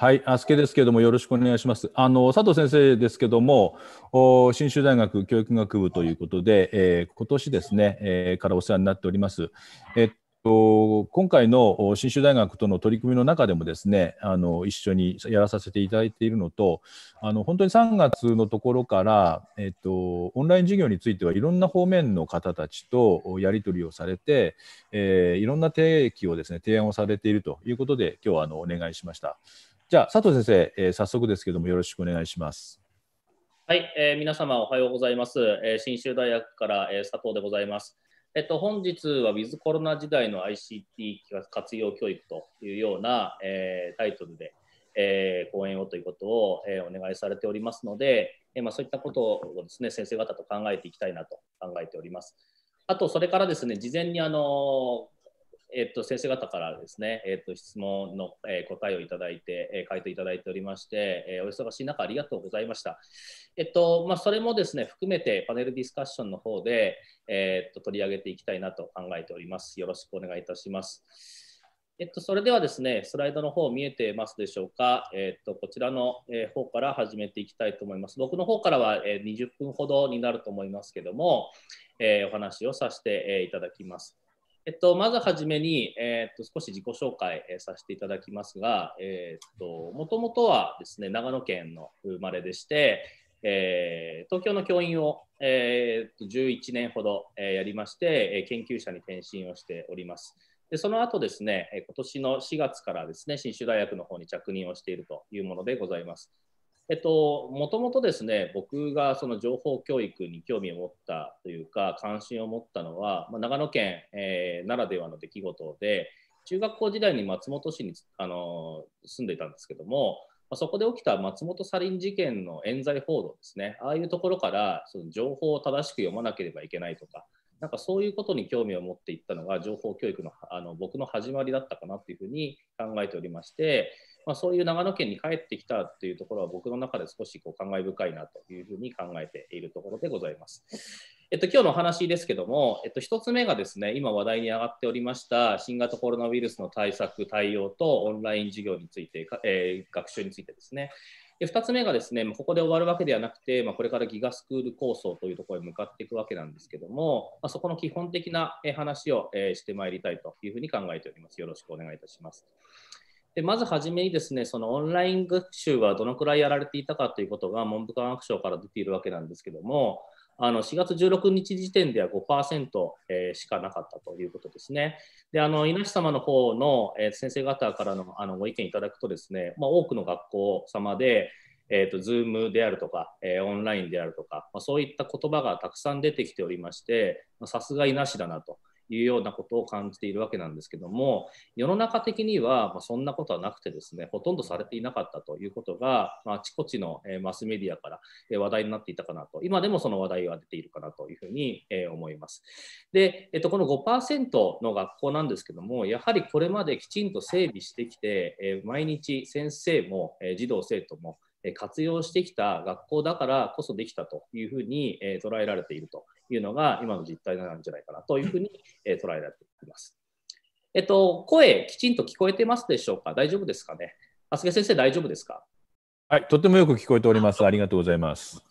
はい、アスケですけれども、よろしくお願いします。あの佐藤先生ですけども、信州大学教育学部ということで、えー、今年ですね、えー、からお世話になっております。えっと、今回の信州大学との取り組みの中でもですね、あの一緒にやらさせていただいているのと、あの本当に3月のところから、えっと、オンライン授業についてはいろんな方面の方たちとやり取りをされて、えー、いろんな提起をですね提案をされているということで、今日はあのお願いしました。じゃあ、佐藤先生、えー、早速ですけども、よろしくお願いします。はい、えー、皆様おはようございます。えー、信州大学から、えー、佐藤でございます。えっと、本日はウィズコロナ時代の ICT 活用教育というような、えー、タイトルで、えー、講演をということを、えー、お願いされておりますので、えーまあ、そういったことをですね先生方と考えていきたいなと考えております。あと、それからですね、事前にあのえっと、先生方からですね、えっと、質問の、え答えをいただいて、え回答いただいておりまして、えお忙しい中ありがとうございました。えっとまあ、それもですね、含めてパネルディスカッションの方で、えっと取り上げていきたいなと考えております。よろしくお願いいたします。えっと、それではですね、スライドの方見えてますでしょうか。えっと、こちらの方から始めていきたいと思います。僕の方からは20分ほどになると思いますけども、えお話をさせていただきます。えっと、まずはじめに、えー、っと少し自己紹介、えー、させていただきますが、えー、っともともとはですね長野県の生まれでして、え東京の教員を、えー、11年ほど、えやりまして、え研究者に転身をしております。でその後ですね、今年の4月からですね、信州大学の方に着任をしているというものでございます。えっと、もともとですね、僕がその情報教育に興味を持ったというか、関心を持ったのは、まあ、長野県、えー、ならではの出来事で、中学校時代に松本市に、あのー、住んでいたんですけども、まあ、そこで起きた松本サリン事件の冤罪報道ですね、ああいうところからその情報を正しく読まなければいけないとか、なんかそういうことに興味を持っていったのが情報教育のあの僕の始まりだったかなっていうふうに考えておりまして、まあ、そういう長野県に帰ってきたっていうところは僕の中で少しこう感慨深いなというふうに考えているところでございます。えっと、今日のお話ですけども、えっと、1つ目がですね、今話題に上がっておりました新型コロナウイルスの対策、対応とオンライン授業について、えー、学習についてですね。で2つ目がですね、ここで終わるわけではなくて、まあ、これからギガスクール構想というところへ向かっていくわけなんですけども、まあ、そこの基本的な話をしてまいりたいというふうに考えております。よろしくお願いいたします。でまず初めにですねそのオンライン学習はどのくらいやられていたかということが文部科学省から出ているわけなんですけどもあの4月16日時点では5%、えしかなかったということですね。であの稲様の方の、え先生方からのあのご意見いただくとですね、まあ、多くの学校様で、えーと、Zoom であるとか、えー、オンラインであるとか、まあ、そういった言葉がたくさん出てきておりましてさすが稲しだなと。いうようなことを感じているわけなんですけども世の中的にはそんなことはなくてですねほとんどされていなかったということがあちこちのマスメディアから話題になっていたかなと今でもその話題は出ているかなというふうに思います。で、えっと、この5%の学校なんですけどもやはりこれまできちんと整備してきて毎日先生も児童生徒も活用してきた学校だからこそできたというふうに捉えられているというのが今の実態なんじゃないかなというふうに捉えられています。えっと、声きちんと聞こえてますでしょうか大丈夫ですかね厚木先生大丈夫ですかはい、とてもよく聞こえております。ありがとうございます。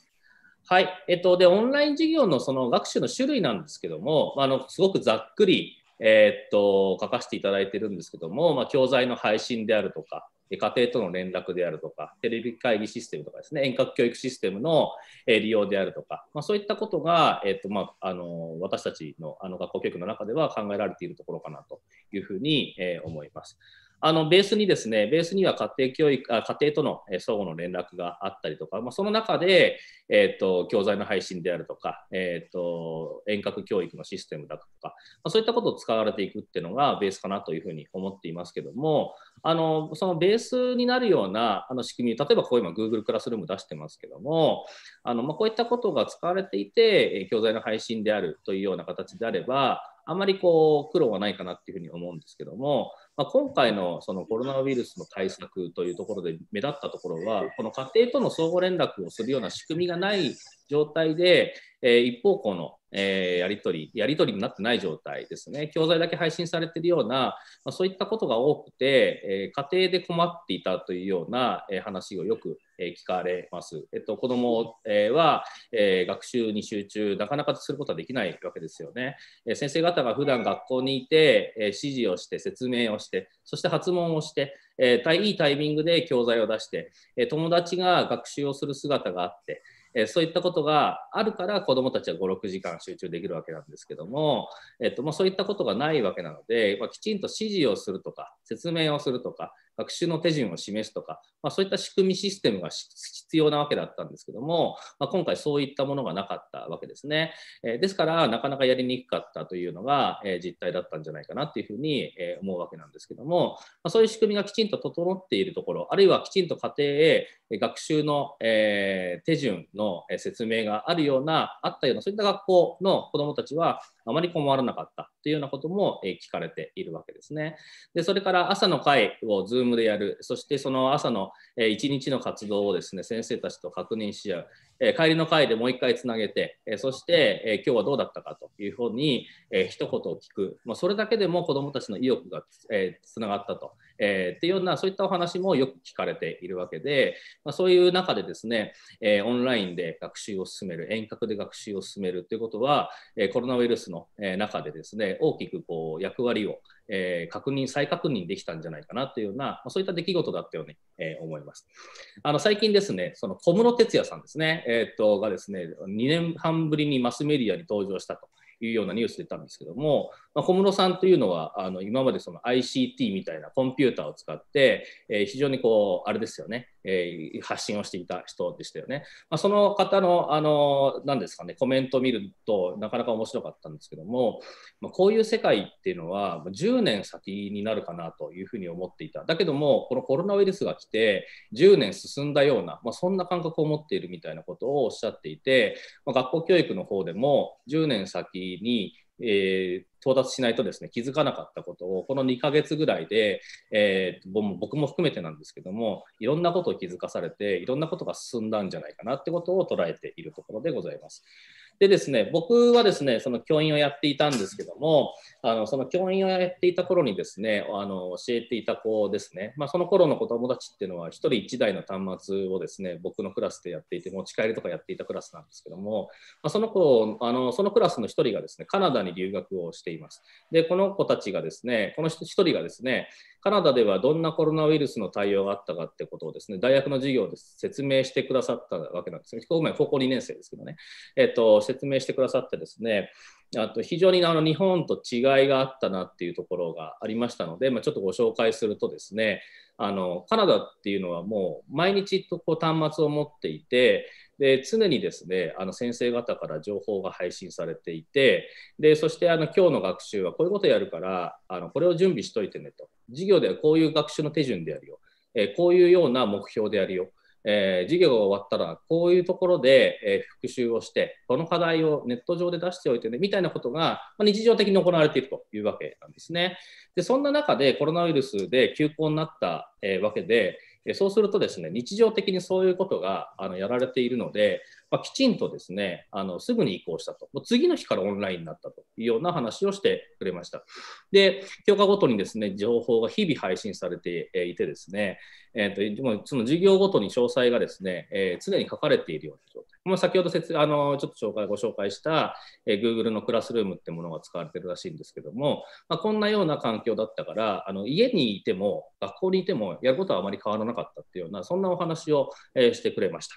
はい、えっと、で、オンライン授業のその学習の種類なんですけども、あの、すごくざっくりえー、っと書かせていただいてるんですけども、まあ、教材の配信であるとか、家庭との連絡であるとか、テレビ会議システムとかですね、遠隔教育システムの利用であるとか、まあ、そういったことが、えっとまあ、あの私たちのあの学校教育の中では考えられているところかなというふうに思います。あのベースにですね、ベースには家庭教育、あ家庭との相互の連絡があったりとか、まあ、その中で、えーと、教材の配信であるとか、えーと、遠隔教育のシステムだとか、まあ、そういったことを使われていくっていうのがベースかなというふうに思っていますけども、あのそのベースになるようなあの仕組み、例えばこう今 Google クラスルーム出してますけども、あのまあ、こういったことが使われていて、教材の配信であるというような形であれば、あまりこう苦労はないかなっていうふうに思うんですけども、まあ、今回のそのコロナウイルスの対策というところで目立ったところは、この家庭との相互連絡をするような仕組みがない状態で、えー、一方向のえー、やり取り、やり取りになってない状態ですね。教材だけ配信されているような、まあ、そういったことが多くて、えー、家庭で困っていたというような、えー、話をよく、え聞かれます。えっと、子ども、えは、え学習に集中、なかなかすることはできないわけですよね。え先生方が普段学校にいて、え指示をして、説明をして、そして発問をして、えー、いいタイミングで教材を出して、え友達が学習をする姿があって、えー、そういったことがあるから子どもたちは56時間集中できるわけなんですけども、えーとまあ、そういったことがないわけなので、まあ、きちんと指示をするとか説明をするとか学習の手順を示すとか、まあ、そういった仕組みシステムが必要なわけだったんですけども、まあ、今回そういったものがなかったわけですね。えですから、なかなかやりにくかったというのが、え実態だったんじゃないかなっていうふうに、え思うわけなんですけども、まあ、そういう仕組みがきちんと整っているところ、あるいはきちんと家庭へ学習の、え手順の説明があるような、あったような、そういった学校の子どもたちは、あまり困らなかったというようなことも聞かれているわけですね。でそれから朝の会を Zoom でやる、そしてその朝の1日の活動をですね先生たちと確認し合う、帰りの会でもう一回つなげて、そして今日はどうだったかというふうに一言を聞く、それだけでも子どもたちの意欲がつながったと。えー、っていうようなそういったお話もよく聞かれているわけで、まあ、そういう中でですね、えー、オンラインで学習を進める遠隔で学習を進めるということは、えー、コロナウイルスの中でですね大きくこう役割を、えー、確認再確認できたんじゃないかなというような、まあ、そういった出来事だったように、えー、思います。あの最近ですねその小室哲哉さんですね、えー、っとがですね2年半ぶりにマスメディアに登場したというようなニュース出たんですけどもまあ、小室さんというのはあの今までその ICT みたいなコンピューターを使って、えー、非常にこうあれですよね、えー、発信をしていた人でしたよね、まあ、その方のあの何ですかねコメントを見るとなかなか面白かったんですけども、まあ、こういう世界っていうのは10年先になるかなというふうに思っていただけどもこのコロナウイルスが来て10年進んだような、まあ、そんな感覚を持っているみたいなことをおっしゃっていて、まあ、学校教育の方でも10年先にえー、到達しないとですね気づかなかったことをこの2ヶ月ぐらいで、えー、僕も含めてなんですけどもいろんなことを気づかされていろんなことが進んだんじゃないかなってことを捉えているところでございます。でですね、僕はですね、その教員をやっていたんですけども、あのその教員をやっていた頃にですね、あの教えていた子ですね、まあ、その頃の子供たちっていうのは、1人1台の端末をですね、僕のクラスでやっていて、持ち帰りとかやっていたクラスなんですけども、まあ、その子あの、そのクラスの1人がですね、カナダに留学をしています。で、この子たちがですね、この一人がですね、カナダではどんなコロナウイルスの対応があったかってことをですね、大学の授業で説明してくださったわけなんですね。めん、高校2年生ですけどね、えっと、説明してくださってですね、あと非常にあの日本と違いがあったなっていうところがありましたので、まあ、ちょっとご紹介するとですねあのカナダっていうのはもう毎日とこう端末を持っていてで常にですねあの先生方から情報が配信されていてでそしてあの今日の学習はこういうことやるからあのこれを準備しといてねと授業ではこういう学習の手順であるよ、えー、こういうような目標であるよ、えー、授業が終わったらこういうところで、え復習をしてこの課題をネット上で出しておいてねみたいなことが、ま日常的に行われているというわけなんですね。でそんな中でコロナウイルスで休校になった、えわけでそうするとですね日常的にそういうことがあのやられているのでまあ、きちんとですね、あの、すぐに移行したと。もう次の日からオンラインになったというような話をしてくれました。で、教科ごとにですね、情報が日々配信されていてですね、えっ、ー、と、その授業ごとに詳細がですね、えー、常に書かれているような状態。まあ、先ほど説あのちょっと紹介ご紹介した、えー、Google のクラスルームってものが使われてるらしいんですけども、まあ、こんなような環境だったからあの家にいても学校にいてもやることはあまり変わらなかったっていうようなそんなお話を、えー、してくれました。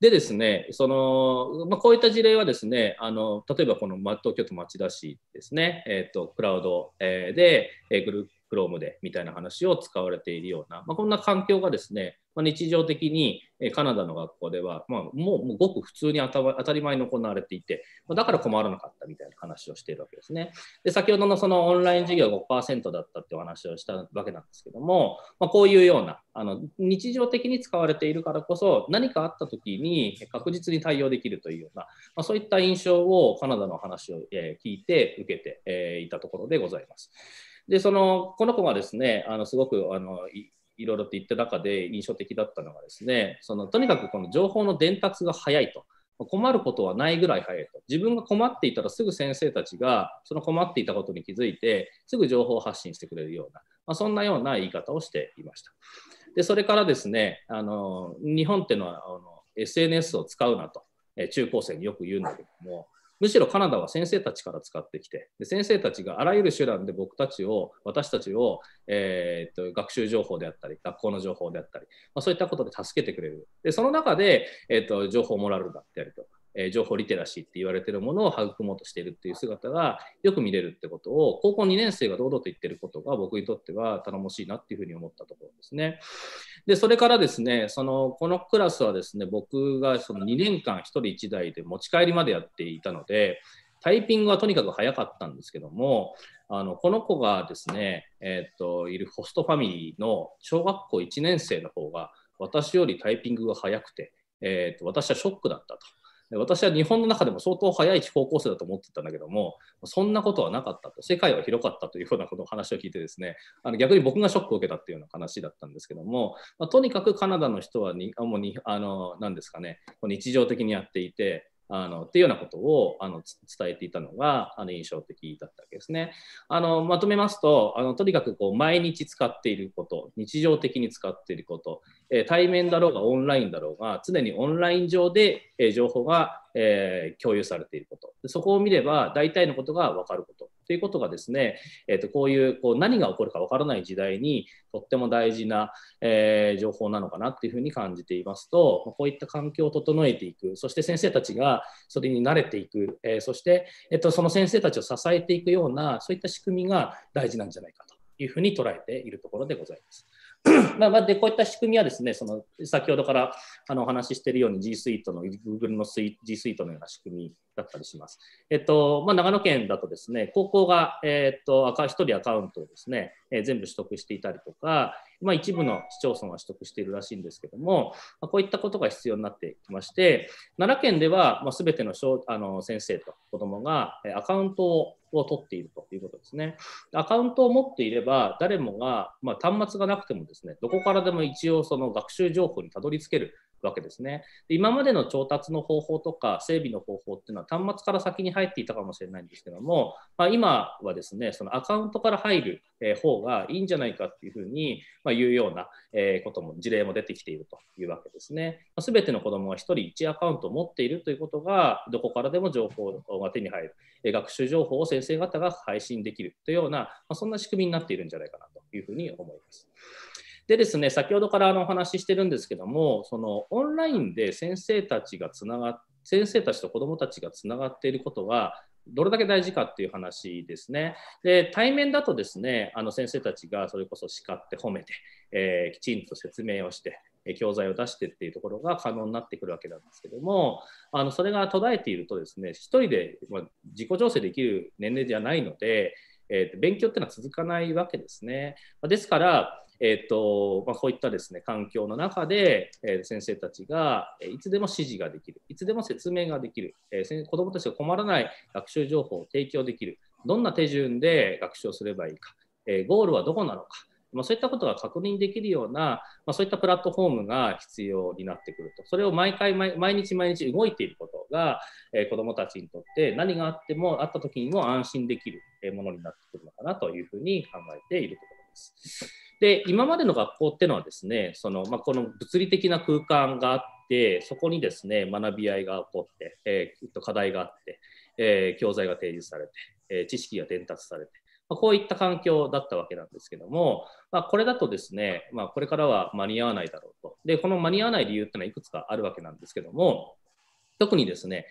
でですねその、まあ、こういった事例はですねあの例えばこの東京都町田市ですね、えーと、クラウド、えー、で、えー、グループ Chrome でみたいな話を使われているような、まあ、こんな環境がですね、まあ、日常的にカナダの学校では、まあ、もうもうごく普通に当たり前に行われていて、まだから困らなかったみたいな話をしているわけですね。で先ほどのそのオンライン授業5%だったってお話をしたわけなんですけども、まあ、こういうようなあの日常的に使われているからこそ何かあった時に確実に対応できるというような、まあ、そういった印象をカナダの話を、え聞いて受けて、えいたところでございます。でそのこの子がですねあのすごくあのいろいろと言った中で印象的だったのがですねそのとにかくこの情報の伝達が早いと。困ることはないぐらい早いと自分が困っていたらすぐ先生たちがその困っていたことに気づいてすぐ情報発信してくれるような、まあ、そんなような言い方をしていましたでそれからですねあの日本っていうのはあの SNS を使うなと中高生によく言うんだけどもむしろカナダは先生たちから使ってきてで先生たちがあらゆる手段で僕たちを私たちを、えー、っと学習情報であったり学校の情報であったり、まあ、そういったことで助けてくれるでその中で、えー、っと情報らうんだったりとかえ情報リテラシーって言われてるものを育もうとしているっていう姿がよく見れるってことを高校2年生が堂々と言ってることが僕にとっては頼もしいなっていうふうに思ったところですね。でそれからですねそのこのクラスはですね僕がその2年間1人1台で持ち帰りまでやっていたのでタイピングはとにかく早かったんですけどもあのこの子がですね、えーと、といるホストファミリーの小学校1年生の方が私よりタイピングが早くて、えーと私はショックだったと。で私は日本の中でも相当早い高校生だと思ってたんだけども、そんなことはなかったと、世界は広かったというようなこを話を聞いてですね、あの逆に僕がショックを受けたっていうような話だったんですけども、まあ、とにかくカナダの人はにあもうにあの、なですかね、日常的にやっていて、あのっていうようなことをあの伝えていたのがあの印象的だったわけですね。あのまとめますとあのとにかくこう毎日使っていること日常的に使っていること、え対面だろうがオンラインだろうが常にオンライン上で、え情報が、え共有されていることそこを見れば大体のことが分かることということがですね、えー、とこういうこう何が起こるかわからない時代にとっても大事な、えー、情報なのかなっていうふうに感じていますとこういった環境を整えていくそして先生たちがそれに慣れていく、えー、そして、えー、とその先生たちを支えていくようなそういった仕組みが大事なんじゃないかというふうに捉えているところでございます。まあ、で、こういった仕組みはですね、その、先ほどからあのお話ししているように G スイートの、Google のスイ G スイートのような仕組みだったりします。えっと、まあ、長野県だとですね、高校が、えー、っと、1人アカウントをですね、えー、全部取得していたりとか、まあ、一部の市町村は取得しているらしいんですけども、まあ、こういったことが必要になってきまして、奈良県では、まあ、全ての小あの先生と子どもがアカウントをを取っているということですね。アカウントを持っていれば、誰もが、まあ、端末がなくてもですね、どこからでも一応その学習情報にたどり着けるわけですね。で今までの調達の方法とか整備の方法っていうのは端末から先に入っていたかもしれないんですけども、まあ、今はですねそのアカウントから入る方がいいんじゃないかっていうふうに、まいうようなことも事例も出てきているというわけですね。すべての子どもが1人1アカウントを持っているということがどこからでも情報が手に入る学習情報を先生方が配信できるというような、まそんな仕組みになっているんじゃないかなというふうに思います。でですね、先ほどからあのお話ししてるんですけども、そのオンラインで先生たちがつながっ先生たちと子どもたちがつながっていることは、どれだけ大事かっていう話ですね。で対面だとですねあの先生たちがそれこそ叱って褒めて、えー、きちんと説明をして教材を出してっていうところが可能になってくるわけなんですけどもあのそれが途絶えているとですね1人で、自己調整できる年齢じゃないので、えー、勉強っていうのは続かないわけですね。ですからえーとまあ、こういったですね環境の中で、えー、先生たちがいつでも指示ができるいつでも説明ができる、えー、子どもたちが困らない学習情報を提供できるどんな手順で学習をすればいいか、えー、ゴールはどこなのか、まあ、そういったことが確認できるような、まあ、そういったプラットフォームが必要になってくるとそれを毎回毎日毎日動いていることが、えー、子どもたちにとって何があってもあった時にも安心できるものになってくるのかなというふうに考えているところます。で今までの学校っていうのはですねその、まあ、この物理的な空間があってそこにですね学び合いが起こって、えー、課題があって、えー、教材が提示されて、えー、知識が伝達されて、まあ、こういった環境だったわけなんですけども、まあ、これだとですね、まあ、これからは間に合わないだろうとでこの間に合わない理由っていうのはいくつかあるわけなんですけども特にですね、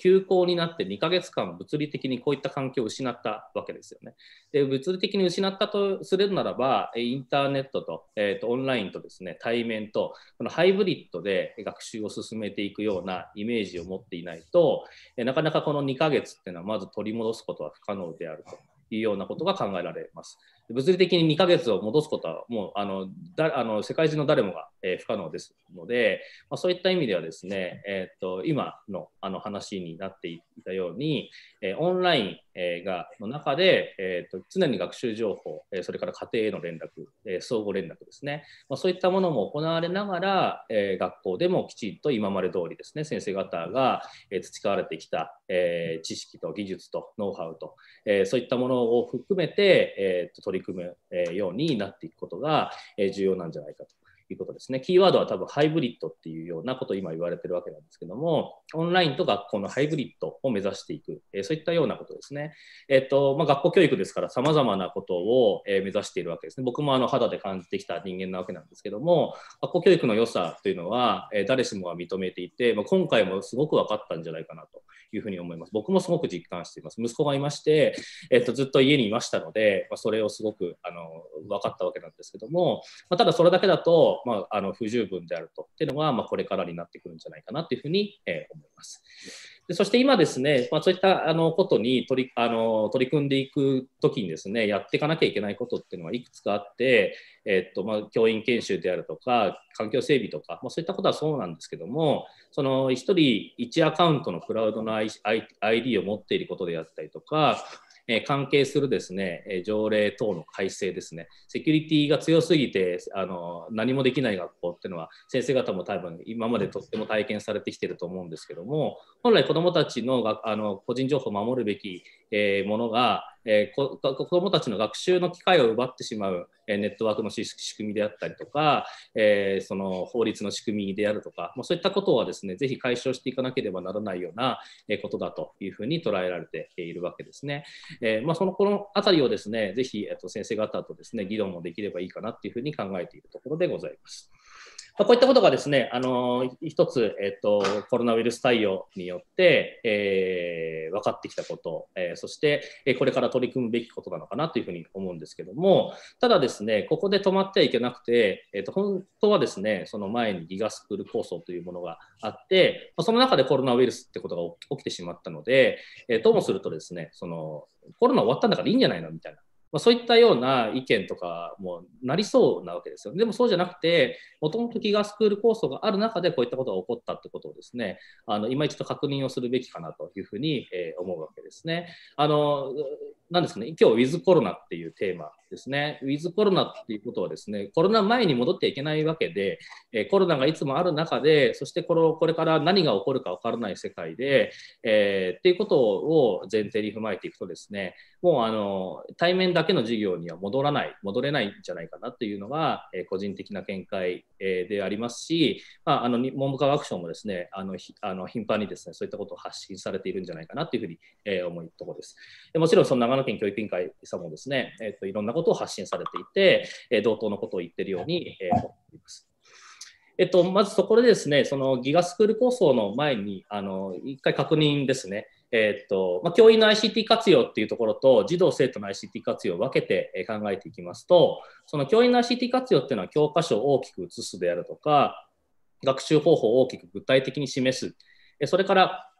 休校になって2ヶ月間物理的にこういった環境を失ったわけですよね。で物理的に失ったとするならばインターネットと,、えーと、とオンラインとですね対面とこのハイブリッドで学習を進めていくようなイメージを持っていないとなかなかこの2ヶ月っていうのはまず取り戻すことは不可能であるというようなことが考えられます。物理的に2ヶ月を戻すことはもうあのだあの世界中の誰もが、えー、不可能ですので、まあ、そういった意味ではですね、えーと、今のあの話になっていたように、えー、オンライン、えー、がの中で、えーと、常に学習情報、えそれから家庭への連絡、え相互連絡ですね、まあ、そういったものも行われながら、え学校でもきちんと今まで通りですね先生方が、え培われてきた、え知識と技術とノウハウと、えそういったものを含めて、えーと、と取り取り組むようになっていくことが重要なんじゃないかということですね。キーワードは多分ハイブリッドっていうようなことを今言われてるわけなんですけども、オンラインと学校のハイブリッドを目指していく、えそういったようなことですね。えっ、と、まあ、学校教育ですから様々なことを、え目指しているわけですね。僕もあの肌で感じてきた人間なわけなんですけども、学校教育の良さというのは、え誰しもが認めていて、まあ、今回もすごく分かったんじゃないかなというふうに思います。僕もすごく実感しています。息子がいまして、えっ、と、ずっと家にいましたので、まあ、それをすごくあの分かったわけなんですけども、まあ、ただそれだけだと、まあ、あの不十分であるとっていうのが、まあ、これからになってくるんじゃないかなというふうに、えー、思います。でそして今ですね、まあ、そういったあのことに取りあの取り組んでいくときにですね、やっていかなきゃいけないことっていうのはいくつかあって、えっとまあ、教員研修であるとか、環境整備とか、まあ、そういったことはそうなんですけども、その1人1アカウントのクラウドの ID を持っていることであったりとか、え関係するですね条例等の改正ですねセキュリティが強すぎてあの何もできない学校っていうのは先生方も多分今までとっても体験されてきてると思うんですけども本来子どもたちのあの個人情報を守るべきえものがえー、子どもたちの学習の機会を奪ってしまう、えネットワークの仕組みであったりとか、えー、その法律の仕組みであるとか、まあ、そういったことはですねぜひ解消していかなければならないようなことだというふうに捉えられているわけですね。えー、まあ、そのこの辺りをですねぜひ、えー、と先生方とですね議論もできればいいかなというふうに考えているところでございます。まあ、こういったことがですね、あの一つ、えっと、コロナウイルス対応によって、えー、分かってきたこと、えー、そして、えこれから取り組むべきことなのかなというふうに思うんですけども、ただですね、ここで止まってはいけなくて、えっと、本当はですね、その前にギガスクール構想というものがあって、その中でコロナウイルスってことが起きてしまったので、えー、ともするとですね、そのコロナ終わったんだからいいんじゃないのみたいな。まあ、そういったような意見とかもなりそうなわけですよ。でもそうじゃなくて、もともとギガスクール構想がある中でこういったことが起こったってことをですね、あの今一度確認をするべきかなというふうに、え思うわけですね。あのなんですかね、今日、ウィズコロナっていうテーマですね。ウィズコロナっていうことはですね、コロナ前に戻ってはいけないわけで、えコロナがいつもある中で、そしてこのこれから何が起こるか分からない世界で、えー、っていうことを前提に踏まえていくとですね、もうあの対面だけの授業には戻らない、戻れないんじゃないかなというのが、え個人的な見解、えでありますし、まあ、あの文部科学省もですね、あのあの頻繁にですね、そういったことを発信されているんじゃないかなというふうに、え思うところです。でもちろんその長県教育委員会さんもですね、えーと、といろんなことを発信されていて、えー、同等のことを言っているように、えー、思っています。えっと、まずそこでですね、そのギガスクール構想の前に、あの、一回確認ですね。えっと、まあ、教員の ICT 活用っていうところと、児童生徒の ICT 活用を分けて考えていきますと、その教員の ICT 活用っていうのは教科書を大きく写すであるとか、学習方法を大きく具体的に示す。それから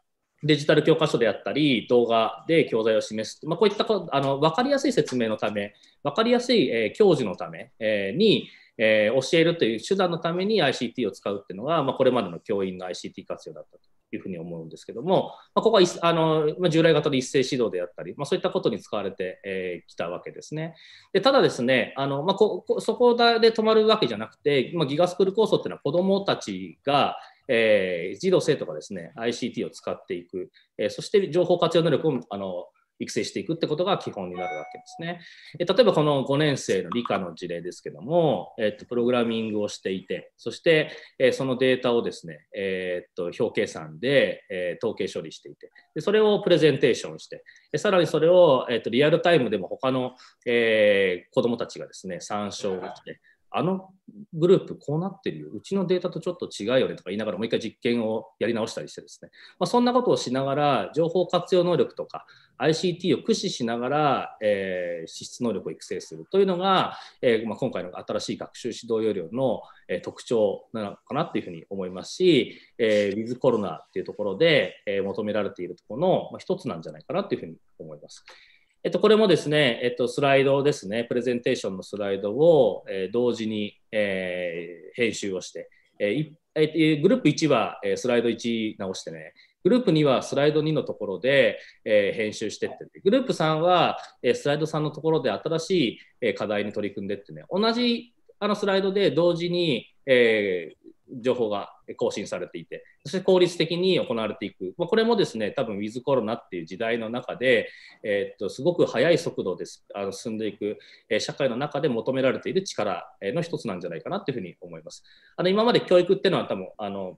デジタル教科書であったり、動画で教材を示す。まあ、こういったあの分かりやすい説明のため、分かりやすい、えー、教授のため、えー、に、えー、教えるという手段のために ICT を使うっていうのが、まあ、これまでの教員の ICT 活用だったというふうに思うんですけども、まあ、ここはあの、まあ、従来型の一斉指導であったり、まあ、そういったことに使われてき、えー、たわけですね。でただですね、あのまあこ、こそこで止まるわけじゃなくて、まあ、ギガスクール構想っていうのは子どもたちが、えー、児童生徒がですね、ICT を使っていく、えー、そして情報活用能力をあの育成していくってことが基本になるわけですね。えー、例えばこの5年生の理科の事例ですけども、えー、っとプログラミングをしていて、そして、えー、そのデータをですね、えっと表計算で、え統計処理していてで、それをプレゼンテーションして、でさらにそれを、えっとリアルタイムでも他の、え子どもたちがですね、参照して、あのグループこうなってるよ、うちのデータとちょっと違うよねとか言いながら、もう一回実験をやり直したりしてですね、まあ、そんなことをしながら、情報活用能力とか、ICT を駆使しながら、えー、資質能力を育成するというのが、えーまあ、今回の新しい学習指導要領の、えー、特徴なのかなというふうに思いますし、えー、ウィズコロナというところで、えー、求められているところの、まあ、一つなんじゃないかなというふうに思います。えっと、これもですね、えっと、スライドですね、プレゼンテーションのスライドを、え同時に、え編集をして、ええグループ1は、えスライド1直してね、グループ2はスライド2のところで、え編集してって、グループ3は、えスライド3のところで新しい、え課題に取り組んでってね、同じあのスライドで同時に、えー、情報が更新されていて、そして効率的に行われていく。まあ、これもですね、多分ウィズコロナっていう時代の中で、えー、っと、すごく速い速度です、あの、進んでいく、え社会の中で求められている力の一つなんじゃないかなというふうに思います。あの、今まで教育っていうのは多分、あの、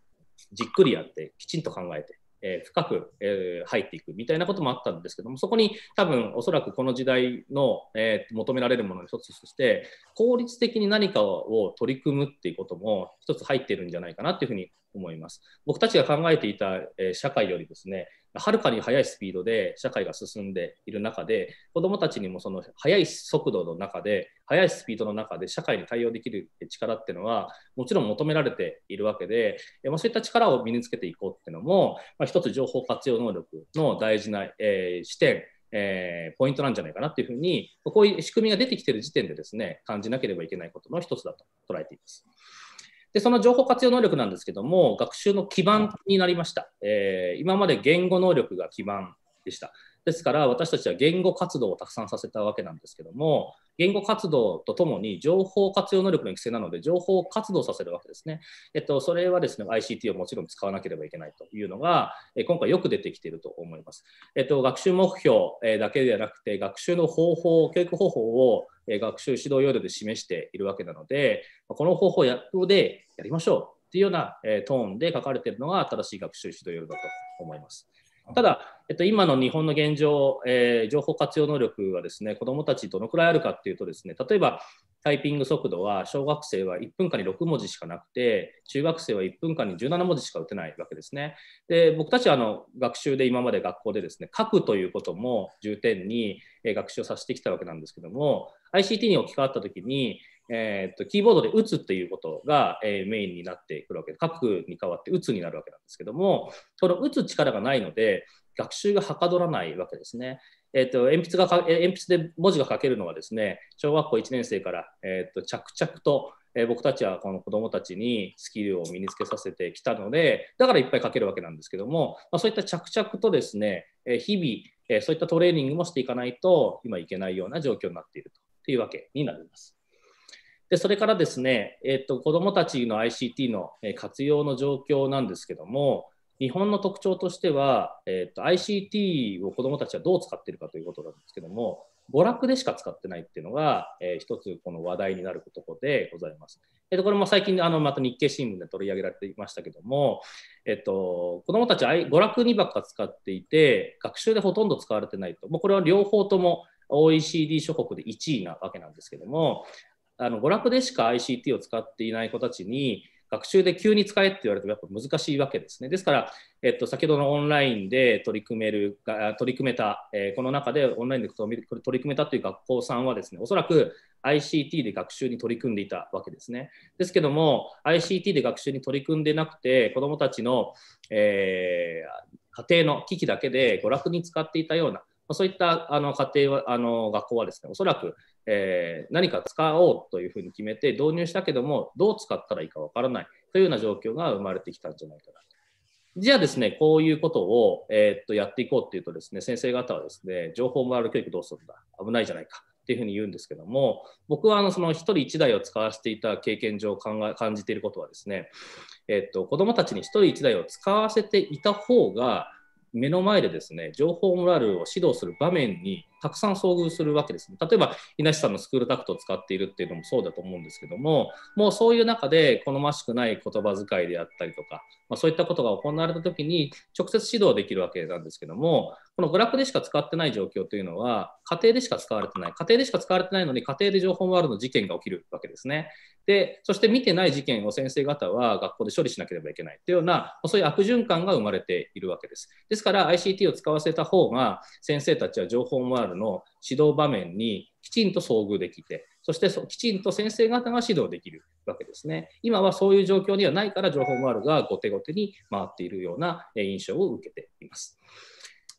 じっくりやって、きちんと考えて、えー、深く、えー、入っていくみたいなこともあったんですけどもそこに多分おそらくこの時代の、えー、求められるものの一つとして効率的に何かを取り組むっていうことも一つ入っているんじゃないかなっていうふうに思います僕たちが考えていた、え社会よりですねはるかに速いスピードで社会が進んでいる中で子どもたちにもその速い速度の中で速いスピードの中で社会に対応できる力っていうのはもちろん求められているわけで、まそういった力を身につけていこうっていうのも、まあ、一つ情報活用能力の大事な、えー、視点えー、ポイントなんじゃないかなっていうふうにこういう仕組みが出てきてる時点でですね感じなければいけないことの一つだと捉えています。で、その情報活用能力なんですけども、学習の基盤になりました。えー、今まで言語能力が基盤でした。ですから、私たちは言語活動をたくさんさせたわけなんですけども、言語活動とともに情報活用能力の育成なので、情報を活動させるわけですね。えっと、それはですね、ICT をもちろん使わなければいけないというのが、え今回よく出てきていると思います。えっと、学習目標だけではなくて、学習の方法、教育方法を学習指導要領で示しているわけなので、この方法でやりましょうっていうようなトーンで書かれているのが新しい学習指導要領だと思います。ただ、えっと、今の日本の現状、えー、情報活用能力はですね子どもたちどのくらいあるかっていうとですね例えばタイピング速度は小学生は1分間に6文字しかなくて中学生は1分間に17文字しか打てないわけですね。で僕たちはあの学習で今まで学校でですね書くということも重点に学習をさせてきたわけなんですけども ICT に置き換わった時に、えー、っとキーボードで打つということが、えー、メインになってくるわけで書くに代わって打つになるわけなんですけどもこの打つ力がないので学習がはかどらないわけですね。えーと、鉛筆が鉛筆で文字が書けるのはですね小学校1年生から、えーと、と着々と、えー、僕たちはこの子どもたちにスキルを身につけさせてきたのでだからいっぱい書けるわけなんですけども、まあ、そういった着々とですね、えー、日々、えー、そういったトレーニングもしていかないと今いけないような状況になっているとというわけになります。でそれからですね、えっと、子どもたちの ICT の活用の状況なんですけども、日本の特徴としては、えっと、ICT を子どもたちはどう使っているかということなんですけども、娯楽でしか使ってないっていうのが、えー、一つこの話題になるところでございます。えー、とこれも最近あのまた日経新聞で取り上げられていましたけども、えっ、ー、と、子どもたち娯楽にばっか使っていて学習でほとんど使われてないともうこれは両方とも OECD 諸国で1位なわけなんですけどもあの娯楽でしか ICT を使っていない子たちに学習で急に使えって言われてもやっぱ難しいわけですね。ですから、えっと、先ほどのオンラインで取り組める、取り組めた、えー、この中でオンラインで取り組めたという学校さんはですね、おそらく ICT で学習に取り組んでいたわけですね。ですけども、ICT で学習に取り組んでなくて、子どもたちの、えー、家庭の機器だけで娯楽に使っていたようなそういったあの家庭は、あの学校はですね、おそらく、えー、何か使おうというふうに決めて導入したけども、どう使ったらいいかわからないというような状況が生まれてきたんじゃないかなと。じゃあですね、こういうことを、えー、っとやっていこうっていうとですね、先生方はですね、情報モラル教育どうするんだ危ないじゃないか。っていうふうに言うんですけども僕はあのその1人1台を使わせていた経験上考え感じていることはですね、えっと、子どもたちに1人1台を使わせていた方が目の前でですね情報モラルを指導する場面にたくさん遭遇するわけですね。例えば、稲地さんのスクールタクトを使っているっていうのもそうだと思うんですけども、もうそういう中で好ましくない言葉遣いであったりとか、まあ、そういったことが行われた時に直接指導できるわけなんですけども、このグラフでしか使ってない状況というのは、家庭でしか使われてない。家庭でしか使われてないのに、家庭で情報ワールドの事件が起きるわけですね。で、そして見てない事件を先生方は学校で処理しなければいけないというような、そういう悪循環が生まれているわけです。ですから、ICT を使わせた方が、先生たちは情報ワールドルの指導場面にきちんと遭遇できて、そしてきちんと先生方が指導できるわけですね。今はそういう状況ではないから情報マールが後手後手に回っているような印象を受けています。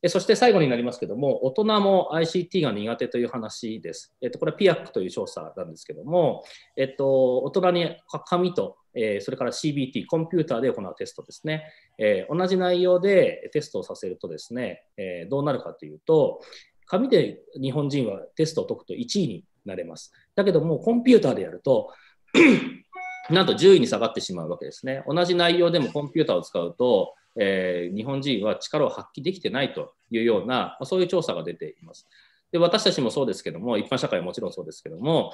そして最後になりますけども、大人も ICT が苦手という話です。えっと、これは PIAC という調査なんですけども、えっと、大人に紙と、えー、それから CBT、コンピューターで行うテストですね。えー、同じ内容でテストをさせるとですね、えー、どうなるかというと、紙で日本人はテストを解くと1位になれます。だけどもコンピューターでやると なんと10位に下がってしまうわけですね。同じ内容でもコンピューターを使うと、えー、日本人は力を発揮できてないというような、まそういう調査が出ています。で私たちもそうですけども、一般社会はもちろんそうですけども、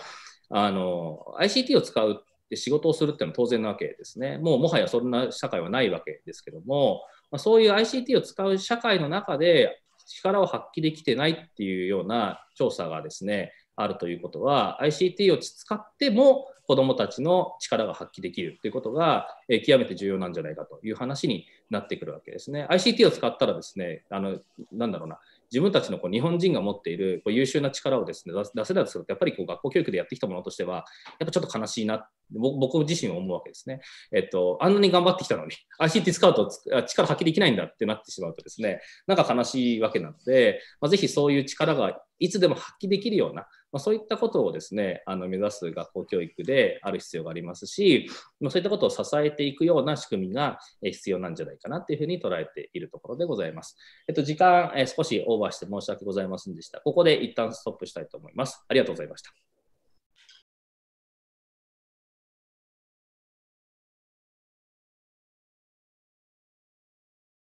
あの ICT を使うって仕事をするっていうのは当然なわけですね。もうもはやそんな社会はないわけですけども、まそういう ICT を使う社会の中で力を発揮できてないっていうような調査がですねあるということは ICT を使っても子どもたちの力が発揮できるということが、え極めて重要なんじゃないかという話になってくるわけですね。ICT を使ったらですねあのなんだろうな自分たちのこう日本人が持っているこう優秀な力をですね出せたとするとやっぱりこう学校教育でやってきたものとしてはやっぱちょっと悲しいな僕自身は思うわけですね。えっと、あんなに頑張ってきたのに ICT 使うと力発揮できないんだってなってしまうとですねなんか悲しいわけなので、まあ、ぜひそういう力がいつでも発揮できるようなまあ、そういったことをですねあの目指す学校教育である必要がありますし、まあ、そういったことを支えていくような仕組みが必要なんじゃないかなというふうに捉えているところでございます。えっと、時間、え少しオーバーして申し訳ございませんでした。ここで一旦ストップしたいと思います。ありがとうございました。